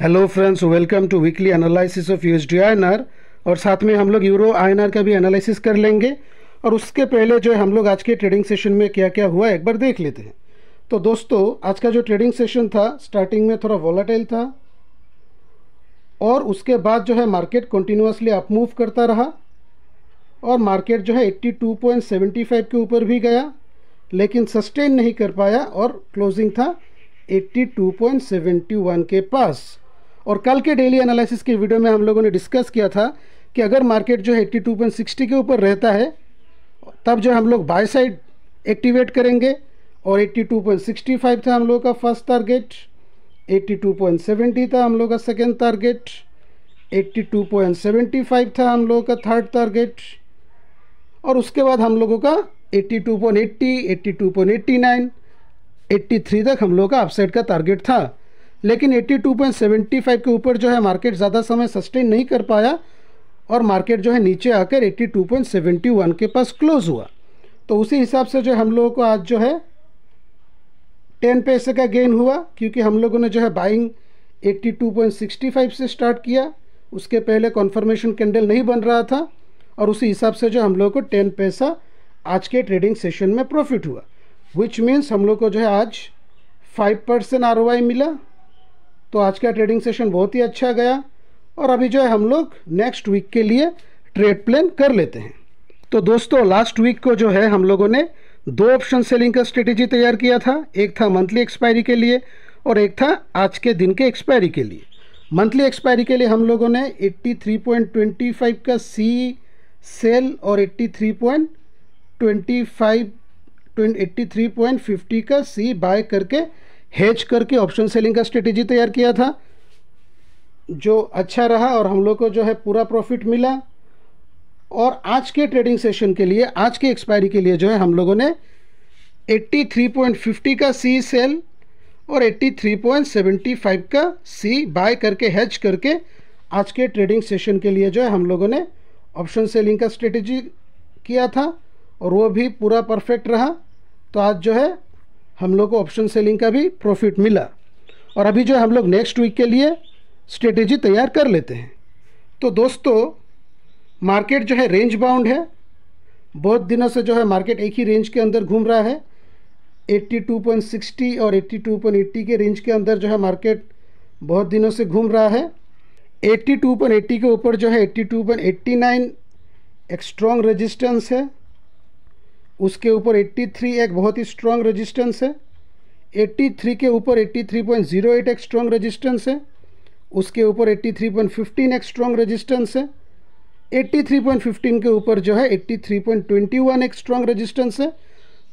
hello friends welcome to weekly analysis of U S D और साथ में हम लोग यूरो आई का भी एनालिसिस कर लेंगे और उसके पहले जो है हम लोग आज के ट्रेडिंग सेशन में क्या क्या हुआ एक बार देख लेते हैं तो दोस्तों आज का जो ट्रेडिंग सेशन था स्टार्टिंग में थोड़ा वॉलाटाइल था और उसके बाद जो है मार्केट कंटिन्यूसली अप मूव करता रहा और मार्केट जो है फाइव के ऊपर भी गया लेकिन सस्टेन नहीं कर पाया और क्लोजिंग था 82.71 के पास और कल के डेली एनालिसिस के वीडियो में हम लोगों ने डिस्कस किया था कि अगर मार्केट जो है एट्टी टू पॉइंट सिक्सटी के ऊपर रहता है तब जो हम लोग बाय साइड एक्टिवेट करेंगे और eighty two point sixty five था हम लोगों का first target eighty two point seventy था हम लोग का second target eighty two point seventy five था हम लोगों का थर्ड टारगेट और उसके बाद हम लोगों का eighty two point eighty eighty two point eighty nine eighty three तक हम लोगों का अपसाइड का टारगेट था लेकिन 82.75 के ऊपर जो है मार्केट ज़्यादा समय सस्टेन नहीं कर पाया और मार्केट जो है नीचे आकर 82.71 के पास क्लोज हुआ तो उसी हिसाब से जो हम लोगों को आज जो है टेन पैसे का गेन हुआ क्योंकि हम लोगों ने जो है बाइंग 82.65 से स्टार्ट किया उसके पहले कॉन्फर्मेशन कैंडल नहीं बन रहा था और उसी हिसाब से जो हम लोग को टेन पैसा आज के ट्रेडिंग सेशन में प्रॉफिट हुआ विच मीन्स हम लोग को जो है आज फाइव परसेंट आर मिला तो आज का ट्रेडिंग सेशन बहुत ही अच्छा गया और अभी जो है हम लोग नेक्स्ट वीक के लिए ट्रेड प्लान कर लेते हैं तो दोस्तों लास्ट वीक को जो है हम लोगों ने दो ऑप्शन सेलिंग का स्ट्रेटेजी तैयार किया था एक था मंथली एक्सपायरी के लिए और एक था आज के दिन के एक्सपायरी के लिए मंथली एक्सपायरी के लिए हम लोगों ने 83.25 का सी सेल और 83.25 83.50 का सी बाय करके हेज करके ऑप्शन सेलिंग का स्ट्रेटेजी तैयार किया था जो अच्छा रहा और हम लोग को जो है पूरा प्रॉफिट मिला और आज के ट्रेडिंग सेशन के लिए आज के एक्सपायरी के लिए जो है हम लोगों ने 83.50 का सी सेल और 83.75 का सी बाय करके हैच करके आज के ट्रेडिंग सेशन के लिए जो है हम लोगों ने ऑप्शन सेलिंग का स्ट्रेटजी किया था और वो भी पूरा परफेक्ट रहा तो आज जो है हम लोग को ऑप्शन सेलिंग का भी प्रॉफिट मिला और अभी जो हम लोग नेक्स्ट वीक के लिए स्ट्रेटेजी तैयार कर लेते हैं तो दोस्तों मार्केट जो है रेंज बाउंड है बहुत दिनों से जो है मार्केट एक ही रेंज के अंदर घूम रहा है 82.60 और 82.80 के रेंज के अंदर जो है मार्केट बहुत दिनों से घूम रहा है 82.80 के ऊपर जो है 82.89 एक स्ट्रॉन्ग रेजिस्टेंस है उसके ऊपर 83 एक बहुत ही स्ट्रांग रेजिस्टेंस है 83 के ऊपर 83.08 एक स्ट्रॉन्ग रेजिस्टेंस है उसके ऊपर 83.15 एक स्ट्रांग रेजिस्टेंस है 83.15 के ऊपर जो है 83.21 एक स्ट्रॉन्ग रेजिस्टेंस है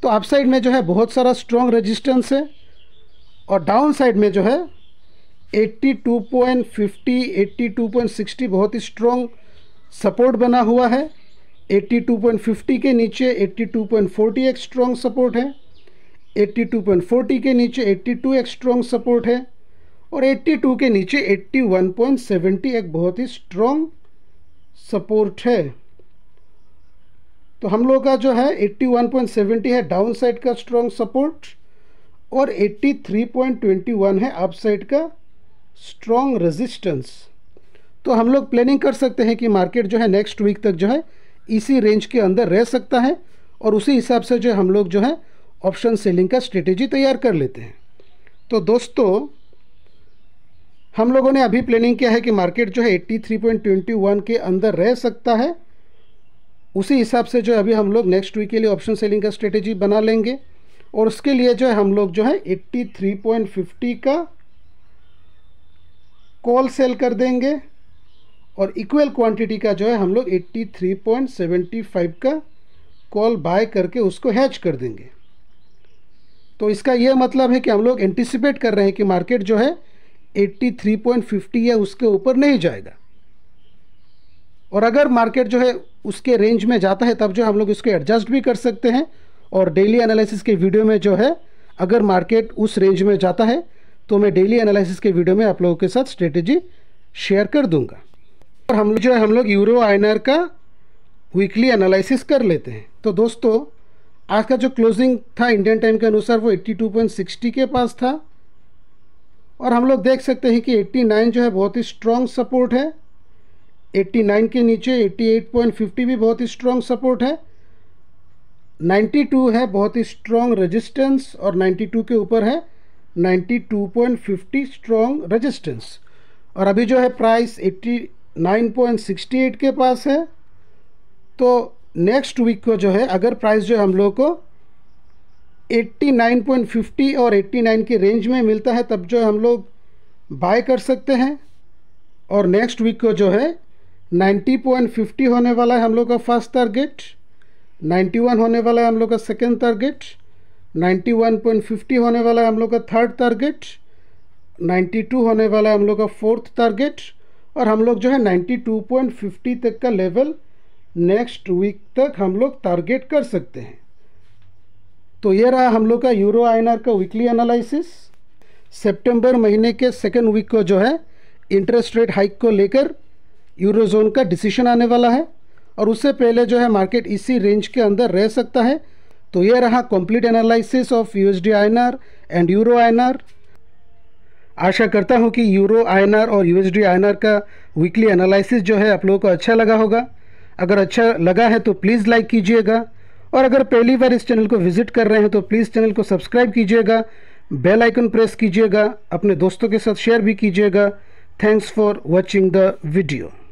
तो अप साइड में जो है बहुत सारा स्ट्रॉन्ग रेजिस्टेंस है और डाउन साइड में जो है 82.50 82.60 बहुत ही स्ट्रॉन्ग सपोर्ट बना हुआ है 82.50 के नीचे 82.40 एक स्ट्रॉन्ग सपोर्ट है 82.40 के नीचे 82 एक स्ट्रॉन्ग सपोर्ट है और 82 के नीचे 81.70 एक बहुत ही स्ट्रॉन्ग सपोर्ट है तो हम लोग का जो है 81.70 है डाउन साइड का स्ट्रॉन्ग सपोर्ट और 83.21 है अप साइड का स्ट्रॉन्ग रेजिस्टेंस तो हम लोग प्लानिंग कर सकते हैं कि मार्केट जो है नेक्स्ट वीक तक जो है इसी रेंज के अंदर रह सकता है और उसी हिसाब से जो हम लोग जो है ऑप्शन सेलिंग का स्ट्रेटेजी तैयार कर लेते हैं तो दोस्तों हम लोगों ने अभी प्लानिंग किया है कि मार्केट जो है 83.21 के अंदर रह सकता है उसी हिसाब से जो है अभी हम लोग नेक्स्ट वीक के लिए ऑप्शन सेलिंग का स्ट्रेटेजी बना लेंगे और उसके लिए जो है हम लोग जो है 83.50 का कॉल सेल कर देंगे और इक्वल क्वांटिटी का जो है हम लोग 83.75 का कॉल बाय करके उसको हैच कर देंगे तो इसका यह मतलब है कि हम लोग एंटिसिपेट कर रहे हैं कि मार्केट जो है 83.50 या उसके ऊपर नहीं जाएगा और अगर मार्केट जो है उसके रेंज में जाता है तब जो हम लोग इसको एडजस्ट भी कर सकते हैं और डेली एनालिसिस के वीडियो में जो है अगर मार्केट उस रेंज में जाता है तो मैं डेली एनालिसिस के वीडियो में आप लोगों के साथ स्ट्रेटेजी शेयर कर दूंगा और हम लोग जो है हम लोग यूरो आइनर का वीकली एनालिसिस कर लेते हैं तो दोस्तों आज का जो क्लोजिंग था इंडियन टाइम के अनुसार वो 82.60 के पास था और हम लोग देख सकते हैं कि 89 जो है बहुत ही स्ट्रॉन्ग सपोर्ट है 89 के नीचे 88.50 भी बहुत ही स्ट्रॉन्ग सपोर्ट है 92 है बहुत ही स्ट्रॉन्ग रेजिस्टेंस और 92 के ऊपर है 92.50 स्ट्रॉन्ग रजिस्टेंस और अभी जो है प्राइस एट्टी 9.68 के पास है तो नेक्स्ट वीक को जो है अगर प्राइस जो है हम लोग को 89.50 और 89 की रेंज में मिलता है तब जो है हम लोग बाय कर सकते हैं और नेक्स्ट वीक को जो है 90.50 होने वाला है हम लोग का फर्स्ट टारगेट 91 होने वाला है हम लोग का सेकेंड टारगेट 91.50 होने वाला है हम लोग का थर्ड टारगेट 92 होने वाला है हम लोग का फोर्थ टारगेट और हम लोग जो है 92.50 तक का लेवल नेक्स्ट वीक तक हम लोग टारगेट कर सकते हैं तो ये रहा हम लोग का यूरो आईएनआर का वीकली एनालिसिस सितंबर महीने के सेकेंड वीक को जो है इंटरेस्ट रेट हाइक को लेकर यूरो जोन का डिसीशन आने वाला है और उससे पहले जो है मार्केट इसी रेंज के अंदर रह सकता है तो ये रहा complete analysis of USD INR and euro INR आशा करता हूँ कि यूरो आईएनआर और यूएसडी आईएनआर का वीकली एनालिसिस जो है आप लोगों को अच्छा लगा होगा अगर अच्छा लगा है तो प्लीज़ लाइक कीजिएगा और अगर पहली बार इस चैनल को विजिट कर रहे हैं तो प्लीज़ चैनल को सब्सक्राइब कीजिएगा बेल आइकन प्रेस कीजिएगा अपने दोस्तों के साथ शेयर भी कीजिएगा thanks for watching the video